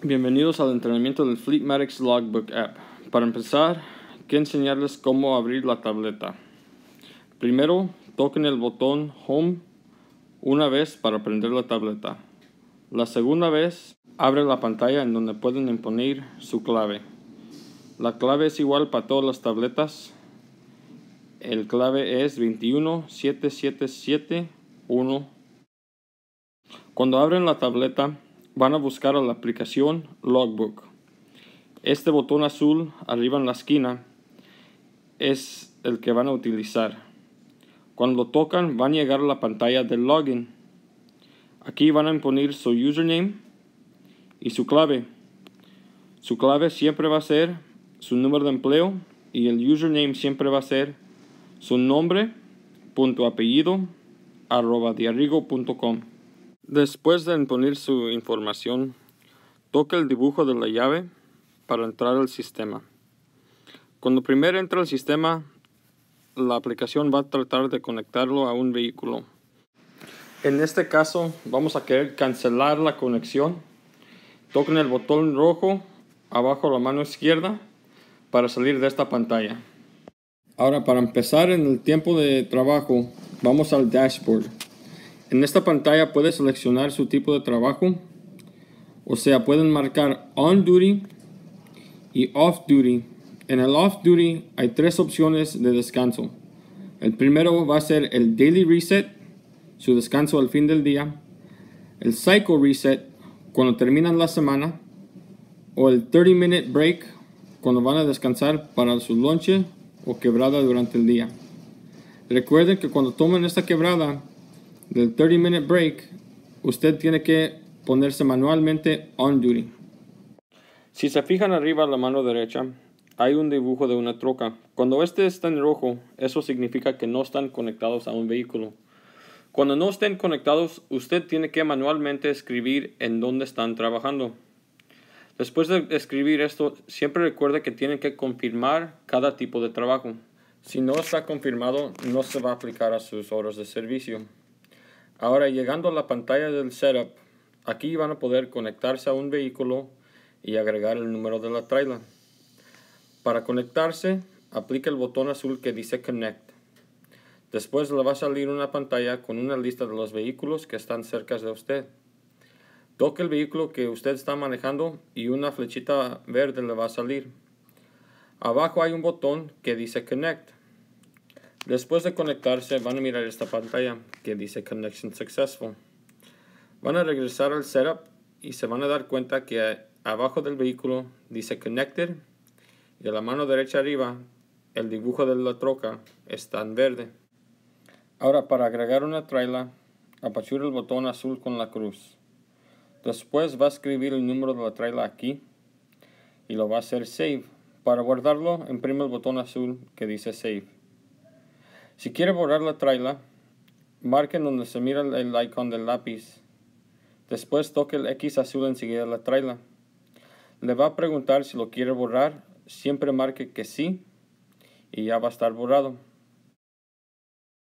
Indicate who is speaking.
Speaker 1: Bienvenidos al entrenamiento del Fleetmatics Logbook App. Para empezar, quiero enseñarles cómo abrir la tableta. Primero, toquen el botón Home una vez para prender la tableta. La segunda vez, abre la pantalla en donde pueden imponer su clave. La clave es igual para todas las tabletas. El clave es 217771. Cuando abren la tableta, van a buscar a la aplicación Logbook. Este botón azul arriba en la esquina es el que van a utilizar. Cuando lo tocan van a llegar a la pantalla del login. Aquí van a imponer su username y su clave. Su clave siempre va a ser su número de empleo y el username siempre va a ser su nombre Después de imponer su información, toque el dibujo de la llave para entrar al sistema. Cuando primero entra al sistema, la aplicación va a tratar de conectarlo a un vehículo. En este caso, vamos a querer cancelar la conexión. Toquen el botón rojo abajo la mano izquierda para salir de esta pantalla. Ahora, para empezar en el tiempo de trabajo, vamos al dashboard. En esta pantalla puede seleccionar su tipo de trabajo, o sea, pueden marcar on duty y off duty. En el off duty hay tres opciones de descanso. El primero va a ser el daily reset, su descanso al fin del día, el cycle reset cuando terminan la semana o el 30 minute break cuando van a descansar para su lonche o quebrada durante el día. Recuerden que cuando tomen esta quebrada del 30 minute break, usted tiene que ponerse manualmente on duty. Si se fijan arriba a la mano derecha, hay un dibujo de una troca. Cuando este está en rojo, eso significa que no están conectados a un vehículo. Cuando no estén conectados, usted tiene que manualmente escribir en dónde están trabajando. Después de escribir esto, siempre recuerde que tienen que confirmar cada tipo de trabajo. Si no está confirmado, no se va a aplicar a sus horas de servicio. Ahora llegando a la pantalla del setup, aquí van a poder conectarse a un vehículo y agregar el número de la trailer. Para conectarse, aplica el botón azul que dice Connect. Después le va a salir una pantalla con una lista de los vehículos que están cerca de usted. Toque el vehículo que usted está manejando y una flechita verde le va a salir. Abajo hay un botón que dice Connect. Después de conectarse, van a mirar esta pantalla que dice Connection Successful. Van a regresar al setup y se van a dar cuenta que abajo del vehículo dice Connected y a la mano derecha arriba el dibujo de la troca está en verde. Ahora para agregar una trailer, apachura el botón azul con la cruz. Después va a escribir el número de la trailer aquí y lo va a hacer Save. Para guardarlo, imprime el botón azul que dice Save. Si quiere borrar la traila, marque donde se mira el icon del lápiz. Después toque el X azul enseguida de la traila. Le va a preguntar si lo quiere borrar. Siempre marque que sí y ya va a estar borrado.